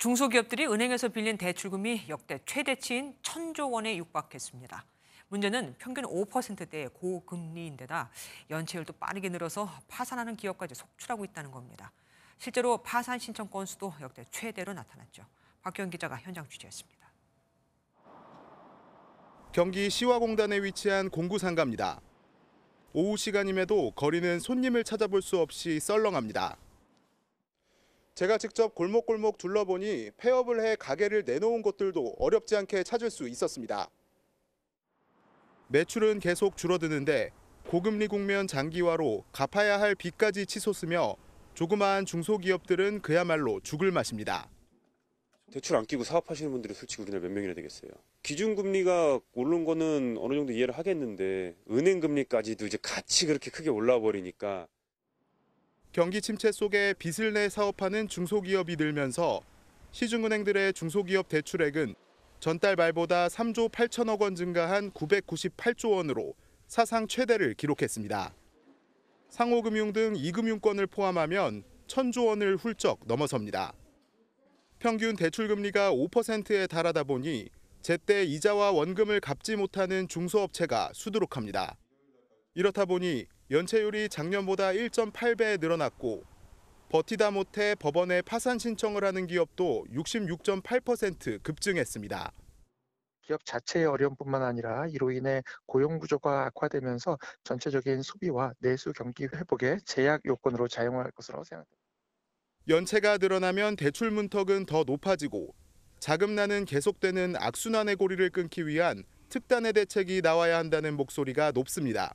중소기업들이 은행에서 빌린 대출금이 역대 최대치인 천조 원에 육박했습니다. 문제는 평균 5%대의 고금리인데다 연체율도 빠르게 늘어서 파산하는 기업까지 속출하고 있다는 겁니다. 실제로 파산 신청 건수도 역대 최대로 나타났죠. 박현 기자가 현장 취재했습니다. 경기 시화공단에 위치한 공구상가입니다. 오후 시간임에도 거리는 손님을 찾아볼 수 없이 썰렁합니다. 제가 직접 골목골목 둘러보니 폐업을 해 가게를 내놓은 것들도 어렵지 않게 찾을 수 있었습니다. 매출은 계속 줄어드는데 고금리 국면 장기화로 갚아야 할 빚까지 치솟으며 조그마한 중소기업들은 그야말로 죽을 맛입니다. 대출 안 끼고 사업하시는 분들이 솔직히 우리나라 몇 명이나 되겠어요. 기준금리가 오른 거는 어느 정도 이해를 하겠는데 은행금리까지도 이제 같이 그렇게 크게 올라 버리니까 경기 침체 속에 빚을 내 사업하는 중소기업이 늘면서 시중은행들의 중소기업 대출액은 전달 말보다 3조 8천억 원 증가한 998조 원으로 사상 최대를 기록했습니다. 상호금융 등 2금융권을 포함하면 1천조 원을 훌쩍 넘어섭니다. 평균 대출금리가 5%에 달하다 보니 제때 이자와 원금을 갚지 못하는 중소업체가 수두룩합니다. 이렇다 보니 연체율이 작년보다 1.8배 늘어났고 버티다 못해 법원에 파산 신청을 하는 기업도 66.8% 급증했습니다. 기업 자체의 어려움뿐만 아니라 이로 인해 고용 구조가 악화되면서 전체적인 소비와 내수 경기 회복에 제약 요건으로 작용할 것으로 생각됩니다. 연체가 늘어나면 대출 문턱은 더 높아지고 자금난은 계속되는 악순환의 고리를 끊기 위한 특단의 대책이 나와야 한다는 목소리가 높습니다.